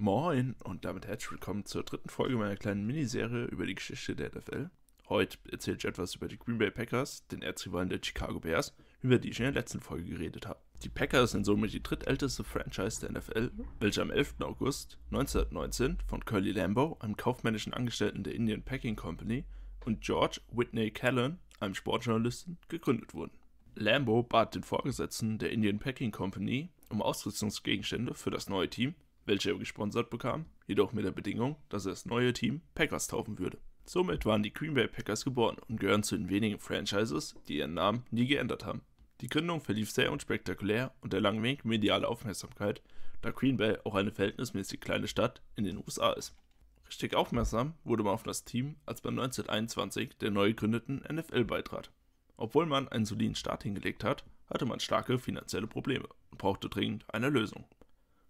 Moin und damit herzlich willkommen zur dritten Folge meiner kleinen Miniserie über die Geschichte der NFL. Heute erzähle ich etwas über die Green Bay Packers, den Erzrivalen der Chicago Bears, über die ich in der letzten Folge geredet habe. Die Packers sind somit die drittälteste Franchise der NFL, welche am 11. August 1919 von Curly Lambeau, einem kaufmännischen Angestellten der Indian Packing Company, und George Whitney Callan, einem Sportjournalisten, gegründet wurden. Lambeau bat den Vorgesetzten der Indian Packing Company um Ausrüstungsgegenstände für das neue Team welche er gesponsert bekam, jedoch mit der Bedingung, dass er das neue Team Packers taufen würde. Somit waren die Green Bay Packers geboren und gehören zu den wenigen Franchises, die ihren Namen nie geändert haben. Die Gründung verlief sehr unspektakulär und erlang wenig mediale Aufmerksamkeit, da Green Bay auch eine verhältnismäßig kleine Stadt in den USA ist. Richtig aufmerksam wurde man auf das Team, als man 1921 der neu gegründeten NFL beitrat. Obwohl man einen soliden Start hingelegt hat, hatte man starke finanzielle Probleme und brauchte dringend eine Lösung.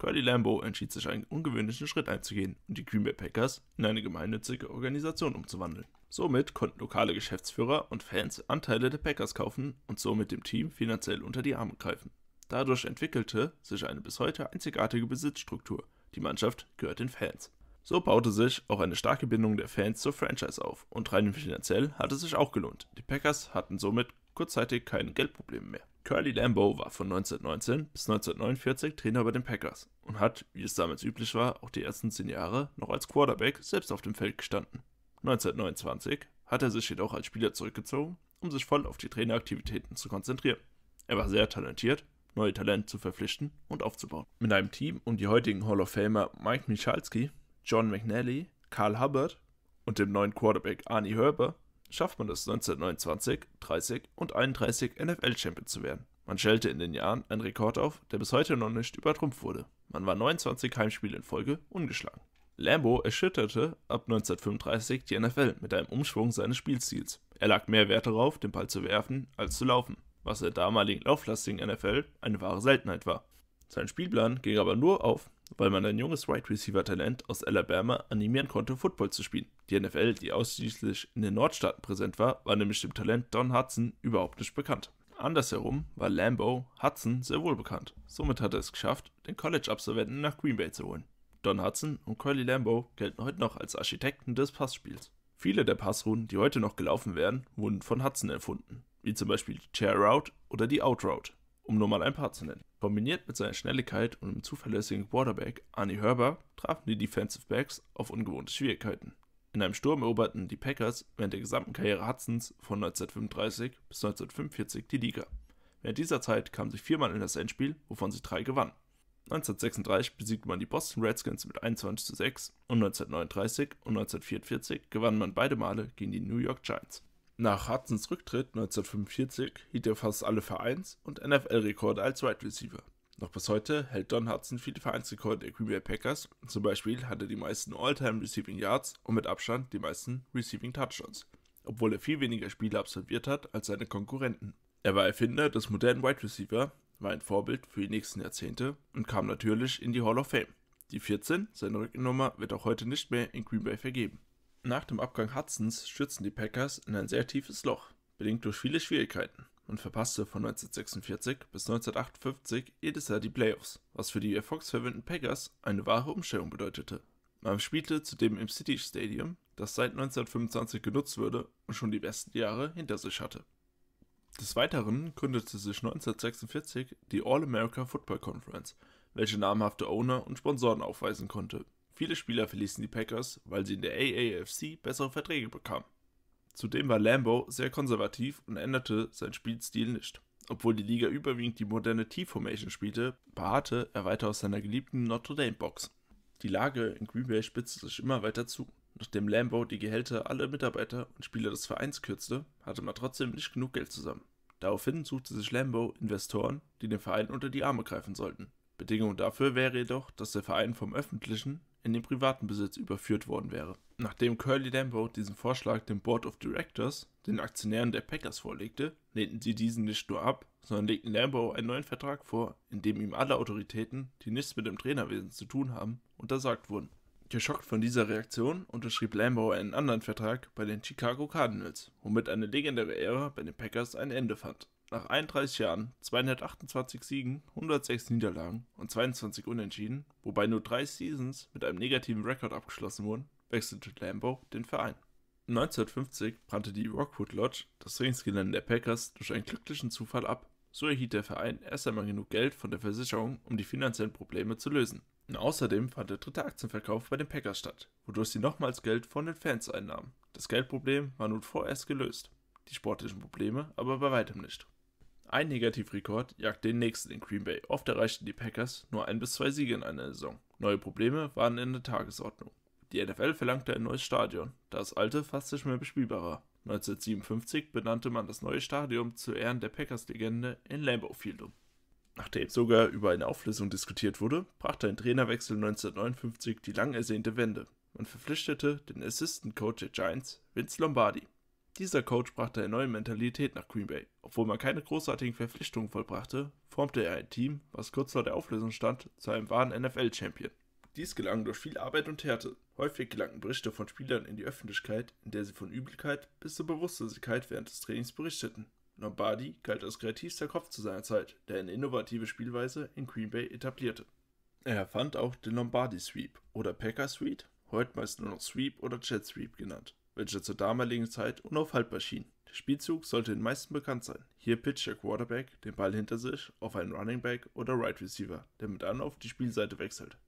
Curly Lambeau entschied sich einen ungewöhnlichen Schritt einzugehen und die Green Bay Packers in eine gemeinnützige Organisation umzuwandeln. Somit konnten lokale Geschäftsführer und Fans Anteile der Packers kaufen und somit dem Team finanziell unter die Arme greifen. Dadurch entwickelte sich eine bis heute einzigartige Besitzstruktur. Die Mannschaft gehört den Fans. So baute sich auch eine starke Bindung der Fans zur Franchise auf und rein finanziell hatte es sich auch gelohnt. Die Packers hatten somit kurzzeitig keine Geldprobleme mehr. Curly Lambeau war von 1919 bis 1949 Trainer bei den Packers und hat, wie es damals üblich war, auch die ersten zehn Jahre noch als Quarterback selbst auf dem Feld gestanden. 1929 hat er sich jedoch als Spieler zurückgezogen, um sich voll auf die Traineraktivitäten zu konzentrieren. Er war sehr talentiert, neue Talente zu verpflichten und aufzubauen. Mit einem Team um die heutigen Hall of Famer Mike Michalski, John McNally, Carl Hubbard und dem neuen Quarterback Arnie Herber schafft man es 1929, 30 und 31 NFL-Champion zu werden. Man stellte in den Jahren einen Rekord auf, der bis heute noch nicht übertrumpft wurde. Man war 29 Heimspiele in Folge ungeschlagen. Lambo erschütterte ab 1935 die NFL mit einem Umschwung seines Spielstils. Er lag mehr Wert darauf, den Ball zu werfen, als zu laufen, was der damaligen lauflastigen NFL eine wahre Seltenheit war. Sein Spielplan ging aber nur auf, weil man ein junges Wide right Receiver Talent aus Alabama animieren konnte, Football zu spielen. Die NFL, die ausschließlich in den Nordstaaten präsent war, war nämlich dem Talent Don Hudson überhaupt nicht bekannt. Andersherum war Lambeau Hudson sehr wohl bekannt. Somit hat er es geschafft, den College-Absolventen nach Green Bay zu holen. Don Hudson und Curly Lambeau gelten heute noch als Architekten des Passspiels. Viele der Passrouten, die heute noch gelaufen werden, wurden von Hudson erfunden, wie zum Beispiel die Chair Route oder die Out Route um nur mal ein paar zu nennen. Kombiniert mit seiner Schnelligkeit und dem zuverlässigen Quarterback Arnie Herber trafen die Defensive Backs auf ungewohnte Schwierigkeiten. In einem Sturm eroberten die Packers während der gesamten Karriere Hudsons von 1935 bis 1945 die Liga. Während dieser Zeit kamen sie viermal in das Endspiel, wovon sie drei gewannen. 1936 besiegte man die Boston Redskins mit 21 zu 6 und 1939 und 1944 gewann man beide Male gegen die New York Giants. Nach Hudsons Rücktritt 1945 hielt er fast alle Vereins- und NFL-Rekorde als Wide Receiver. Noch bis heute hält Don Hudson viele Vereinsrekorde der Green Bay Packers, zum Beispiel hat er die meisten All-Time Receiving Yards und mit Abstand die meisten Receiving Touchdowns, obwohl er viel weniger Spiele absolviert hat als seine Konkurrenten. Er war Erfinder des modernen Wide Receiver, war ein Vorbild für die nächsten Jahrzehnte und kam natürlich in die Hall of Fame. Die 14, seine Rückennummer, wird auch heute nicht mehr in Green Bay vergeben. Nach dem Abgang Hudsons stürzten die Packers in ein sehr tiefes Loch, bedingt durch viele Schwierigkeiten, und verpasste von 1946 bis 1958 jedes Jahr die Playoffs, was für die erfolgsverwöhnten Packers eine wahre Umstellung bedeutete. Man spielte zudem im City Stadium, das seit 1925 genutzt wurde und schon die besten Jahre hinter sich hatte. Des Weiteren gründete sich 1946 die All-America Football Conference, welche namhafte Owner und Sponsoren aufweisen konnte Viele Spieler verließen die Packers, weil sie in der AAFC bessere Verträge bekamen. Zudem war Lambo sehr konservativ und änderte seinen Spielstil nicht. Obwohl die Liga überwiegend die moderne T-Formation spielte, beharrte er weiter aus seiner geliebten Notre Dame-Box. Die Lage in Green Bay spitzte sich immer weiter zu. Nachdem Lambo die Gehälter aller Mitarbeiter und Spieler des Vereins kürzte, hatte man trotzdem nicht genug Geld zusammen. Daraufhin suchte sich Lambo Investoren, die den Verein unter die Arme greifen sollten. Bedingung dafür wäre jedoch, dass der Verein vom öffentlichen in den privaten Besitz überführt worden wäre. Nachdem Curly Lambeau diesen Vorschlag dem Board of Directors, den Aktionären der Packers, vorlegte, lehnten sie diesen nicht nur ab, sondern legten Lambeau einen neuen Vertrag vor, in dem ihm alle Autoritäten, die nichts mit dem Trainerwesen zu tun haben, untersagt wurden. Geschockt von dieser Reaktion unterschrieb Lambeau einen anderen Vertrag bei den Chicago Cardinals, womit eine legendäre Ära bei den Packers ein Ende fand nach 31 Jahren, 228 Siegen, 106 Niederlagen und 22 Unentschieden, wobei nur drei Seasons mit einem negativen Rekord abgeschlossen wurden, wechselte Lambeau den Verein. 1950 brannte die Rockwood Lodge, das Trainingsgelände der Packers, durch einen glücklichen Zufall ab. So erhielt der Verein erst einmal genug Geld von der Versicherung, um die finanziellen Probleme zu lösen. Und außerdem fand der dritte Aktienverkauf bei den Packers statt, wodurch sie nochmals Geld von den Fans einnahmen. Das Geldproblem war nun vorerst gelöst, die sportlichen Probleme aber bei weitem nicht. Ein Negativrekord jagt den nächsten in Green Bay. Oft erreichten die Packers nur ein bis zwei Siege in einer Saison. Neue Probleme waren in der Tagesordnung. Die NFL verlangte ein neues Stadion, da das alte fast nicht mehr bespielbar war. 1957 benannte man das neue Stadion zu Ehren der Packers-Legende in Lambeau Field um. Nachdem sogar über eine Auflösung diskutiert wurde, brachte ein Trainerwechsel 1959 die lang ersehnte Wende. Man verpflichtete den Assistant Coach der Giants, Vince Lombardi. Dieser Coach brachte eine neue Mentalität nach Green Bay. Obwohl man keine großartigen Verpflichtungen vollbrachte, formte er ein Team, was kurz vor der Auflösung stand, zu einem wahren NFL-Champion. Dies gelang durch viel Arbeit und Härte. Häufig gelangten Berichte von Spielern in die Öffentlichkeit, in der sie von Übelkeit bis zur Bewusstlosigkeit während des Trainings berichteten. Lombardi galt als kreativster Kopf zu seiner Zeit, der eine innovative Spielweise in Green Bay etablierte. Er erfand auch den Lombardi Sweep oder Packer Sweep, heute meist nur noch Sweep oder Jet Sweep genannt welcher zur damaligen Zeit unaufhaltbar schien. Der Spielzug sollte den meisten bekannt sein. Hier pitcht der Quarterback den Ball hinter sich auf einen Runningback oder Right Receiver, der mit auf die Spielseite wechselt.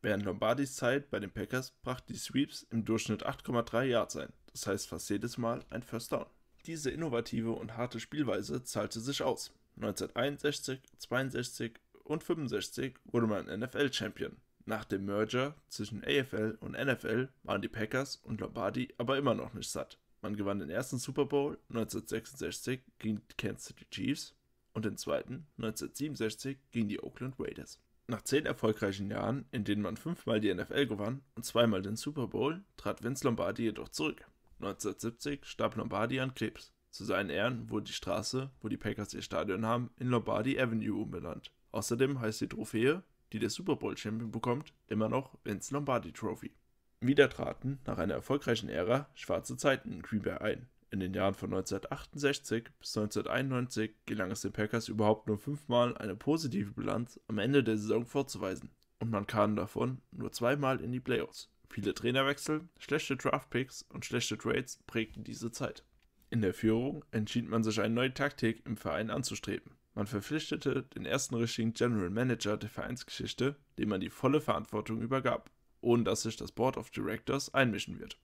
Während Lombardis Zeit bei den Packers brachten die Sweeps im Durchschnitt 8,3 Yards ein, das heißt fast jedes Mal ein First Down. Diese innovative und harte Spielweise zahlte sich aus. 1961, 62 und 65 wurde man NFL-Champion. Nach dem Merger zwischen AFL und NFL waren die Packers und Lombardi aber immer noch nicht satt. Man gewann den ersten Super Bowl 1966 gegen die Kansas City Chiefs und den zweiten 1967 gegen die Oakland Raiders. Nach zehn erfolgreichen Jahren, in denen man fünfmal die NFL gewann und zweimal den Super Bowl, trat Vince Lombardi jedoch zurück. 1970 starb Lombardi an Krebs. Zu seinen Ehren wurde die Straße, wo die Packers ihr Stadion haben, in Lombardi Avenue umbenannt. Außerdem heißt die Trophäe die der Super Bowl-Champion bekommt, immer noch Vince Lombardi Trophy. Wieder traten nach einer erfolgreichen Ära schwarze Zeiten in Green Bay ein. In den Jahren von 1968 bis 1991 gelang es den Packers überhaupt nur fünfmal eine positive Bilanz am Ende der Saison vorzuweisen. Und man kam davon nur zweimal in die Playoffs. Viele Trainerwechsel, schlechte Draftpicks und schlechte Trades prägten diese Zeit. In der Führung entschied man sich eine neue Taktik im Verein anzustreben. Man verpflichtete den ersten richtigen General Manager der Vereinsgeschichte, dem man die volle Verantwortung übergab, ohne dass sich das Board of Directors einmischen wird.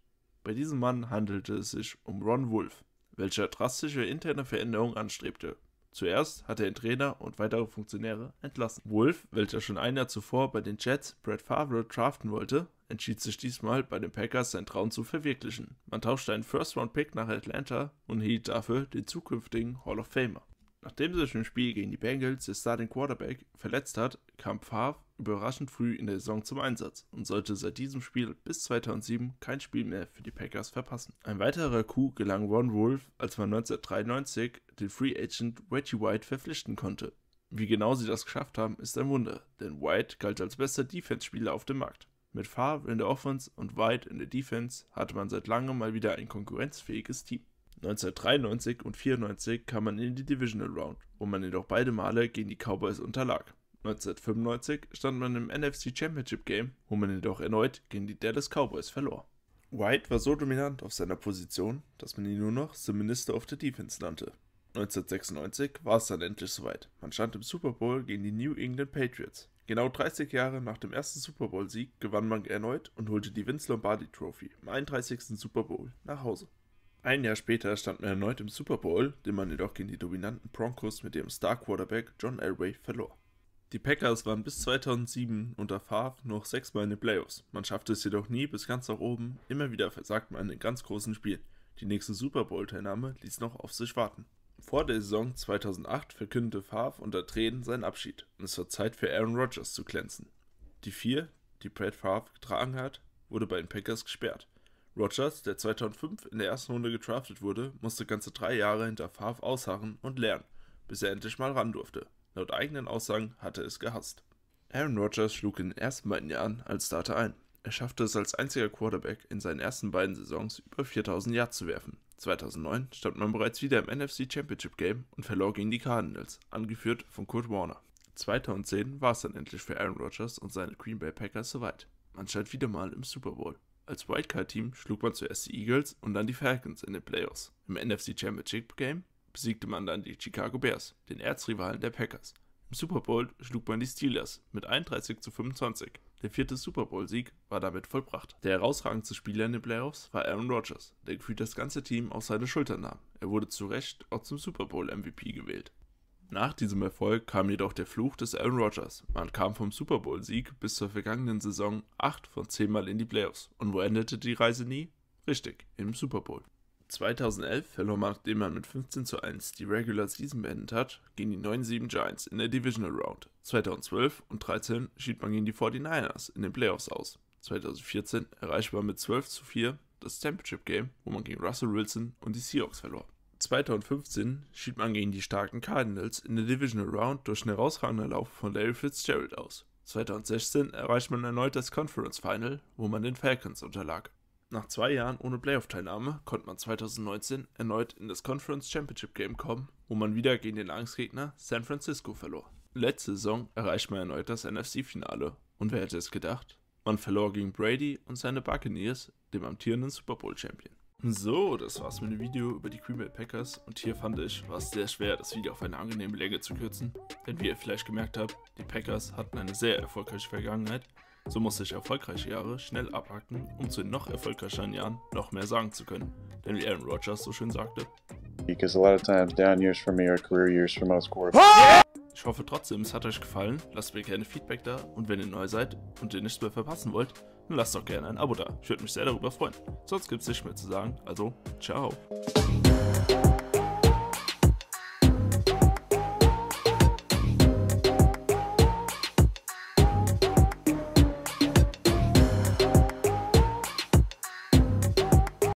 Bei diesem Mann handelte es sich um Ron Wolf, welcher drastische interne Veränderungen anstrebte. Zuerst hat er den Trainer und weitere Funktionäre entlassen. Wolf, welcher schon ein Jahr zuvor bei den Jets Brad Favre draften wollte, entschied sich diesmal bei den Packers sein Traum zu verwirklichen. Man tauschte einen First-Round-Pick nach Atlanta und hielt dafür den zukünftigen Hall of Famer. Nachdem sich im Spiel gegen die Bengals der Starting Quarterback verletzt hat, kam Favre überraschend früh in der Saison zum Einsatz und sollte seit diesem Spiel bis 2007 kein Spiel mehr für die Packers verpassen. Ein weiterer Coup gelang Ron Wolf, als man 1993 den Free Agent Reggie White verpflichten konnte. Wie genau sie das geschafft haben, ist ein Wunder, denn White galt als bester Defense-Spieler auf dem Markt. Mit Favre in der Offense und White in der Defense hatte man seit langem mal wieder ein konkurrenzfähiges Team. 1993 und 1994 kam man in die Divisional Round, wo man jedoch beide Male gegen die Cowboys unterlag. 1995 stand man im NFC Championship Game, wo man jedoch erneut gegen die Dallas Cowboys verlor. White war so dominant auf seiner Position, dass man ihn nur noch The Minister of the Defense nannte. 1996 war es dann endlich soweit. Man stand im Super Bowl gegen die New England Patriots. Genau 30 Jahre nach dem ersten Super Bowl-Sieg gewann man erneut und holte die Vince Lombardi Trophy im 31. Super Bowl nach Hause. Ein Jahr später stand man erneut im Super Bowl, den man jedoch gegen die dominanten Broncos mit ihrem Star-Quarterback John Elway verlor. Die Packers waren bis 2007 unter Favre noch sechsmal in den Playoffs. Man schaffte es jedoch nie bis ganz nach oben, immer wieder versagt man in ganz großen Spielen. Die nächste Super Bowl-Teilnahme ließ noch auf sich warten. Vor der Saison 2008 verkündete Favre unter Tränen seinen Abschied und es war Zeit für Aaron Rodgers zu glänzen. Die vier, die Brad Favre getragen hat, wurde bei den Packers gesperrt Rogers, der 2005 in der ersten Runde gedraftet wurde, musste ganze drei Jahre hinter Favre ausharren und lernen, bis er endlich mal ran durfte. Laut eigenen Aussagen hatte es gehasst. Aaron Rodgers schlug in den ersten beiden Jahren als Starter ein. Er schaffte es als einziger Quarterback in seinen ersten beiden Saisons über 4000 Yards zu werfen. 2009 stand man bereits wieder im NFC Championship Game und verlor gegen die Cardinals, angeführt von Kurt Warner. 2010 war es dann endlich für Aaron Rodgers und seine Green Bay Packers soweit. Man stand wieder mal im Super Bowl. Als Wildcard-Team schlug man zuerst die Eagles und dann die Falcons in den Playoffs. Im NFC Championship Game besiegte man dann die Chicago Bears, den Erzrivalen der Packers. Im Super Bowl schlug man die Steelers mit 31 zu 25. Der vierte Super Bowl-Sieg war damit vollbracht. Der herausragendste Spieler in den Playoffs war Aaron Rodgers, der gefühlt das ganze Team auf seine Schultern nahm. Er wurde zu Recht auch zum Super Bowl MVP gewählt. Nach diesem Erfolg kam jedoch der Fluch des Aaron Rodgers. Man kam vom Super Bowl-Sieg bis zur vergangenen Saison 8 von 10 Mal in die Playoffs. Und wo endete die Reise nie? Richtig, im Super Bowl. 2011 verlor man, nachdem man mit 15 zu 1 die Regular Season beendet hat, gegen die 9-7 Giants in der Divisional Round. 2012 und 13 schied man gegen die 49ers in den Playoffs aus. 2014 erreichte man mit 12 zu 4 das Championship Game, wo man gegen Russell Wilson und die Seahawks verlor. 2015 schied man gegen die starken Cardinals in der Divisional Round durch einen herausragenden Lauf von Larry Fitzgerald aus. 2016 erreichte man erneut das Conference Final, wo man den Falcons unterlag. Nach zwei Jahren ohne Playoff-Teilnahme konnte man 2019 erneut in das Conference Championship Game kommen, wo man wieder gegen den Angstgegner San Francisco verlor. Letzte Saison erreichte man erneut das NFC-Finale. Und wer hätte es gedacht? Man verlor gegen Brady und seine Buccaneers, dem amtierenden Super Bowl-Champion. So, das war's mit dem Video über die Green Bay Packers und hier fand ich, war es sehr schwer, das Video auf eine angenehme Länge zu kürzen, denn wie ihr vielleicht gemerkt habt, die Packers hatten eine sehr erfolgreiche Vergangenheit, so musste ich erfolgreiche Jahre schnell abhaken, um zu den noch erfolgreicheren Jahren noch mehr sagen zu können, denn wie Aaron Rodgers so schön sagte, Because a lot of times down years for me are career years for most quarterbacks. Ich hoffe trotzdem, es hat euch gefallen. Lasst mir gerne Feedback da und wenn ihr neu seid und ihr nichts mehr verpassen wollt, dann lasst doch gerne ein Abo da. Ich würde mich sehr darüber freuen. Sonst gibt es nichts mehr zu sagen. Also, ciao.